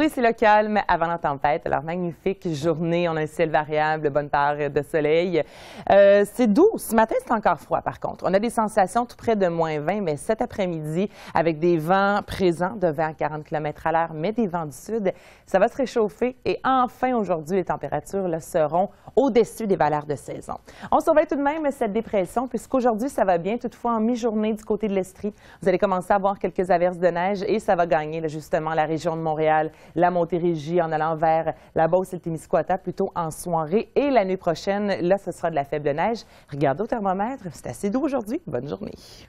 Oui, c'est le calme avant la tempête. Alors, magnifique journée. On a un ciel variable, bonne part de soleil. Euh, c'est doux. Ce matin, c'est encore froid, par contre. On a des sensations tout près de moins 20, mais cet après-midi, avec des vents présents de 20 à 40 km à l'heure, mais des vents du sud, ça va se réchauffer. Et enfin, aujourd'hui, les températures là, seront au-dessus des valeurs de saison. On surveille tout de même cette dépression, puisqu'aujourd'hui, ça va bien. Toutefois, en mi-journée, du côté de l'Estrie, vous allez commencer à voir quelques averses de neige et ça va gagner, justement, la région de Montréal la Montérégie, en allant vers la Beauce et le Témiscouata plutôt en soirée. Et la nuit prochaine, là, ce sera de la faible neige. Regardez au thermomètre, c'est assez doux aujourd'hui. Bonne journée.